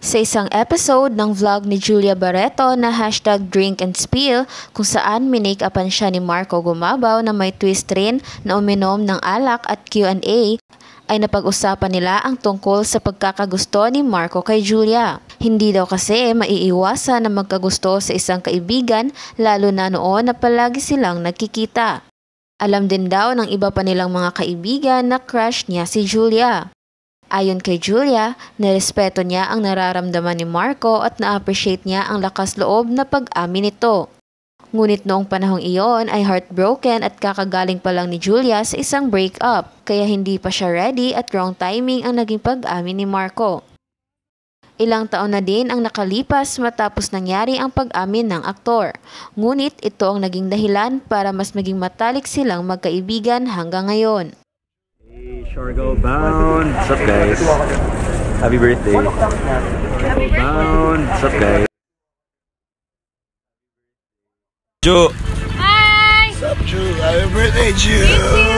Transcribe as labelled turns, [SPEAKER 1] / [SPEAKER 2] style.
[SPEAKER 1] Sa isang episode ng vlog ni Julia Barreto na hashtag Drink and Spill kung saan minake-upan siya ni Marco Gumabaw na may twist rin na uminom ng alak at Q&A ay napag-usapan nila ang tungkol sa pagkakagusto ni Marco kay Julia. Hindi daw kasi maiiwasan na magkagusto sa isang kaibigan lalo na noon na palagi silang nagkikita. Alam din daw ng iba pa nilang mga kaibigan na crush niya si Julia. Ayon kay Julia, narespeto niya ang nararamdaman ni Marco at na-appreciate niya ang lakas loob na pag-amin nito. Ngunit noong panahong iyon ay heartbroken at kakagaling pa lang ni Julia sa isang breakup kaya hindi pa siya ready at wrong timing ang naging pag-amin ni Marco. Ilang taon na din ang nakalipas matapos nangyari ang pag-amin ng aktor. Ngunit ito ang naging dahilan para mas maging matalik silang magkaibigan hanggang ngayon. Chargo bound. What's up, guys? Happy birthday. Chargo Bound. What's up, guys? Joe. Hi. What's up, Joe? Happy birthday, Joe.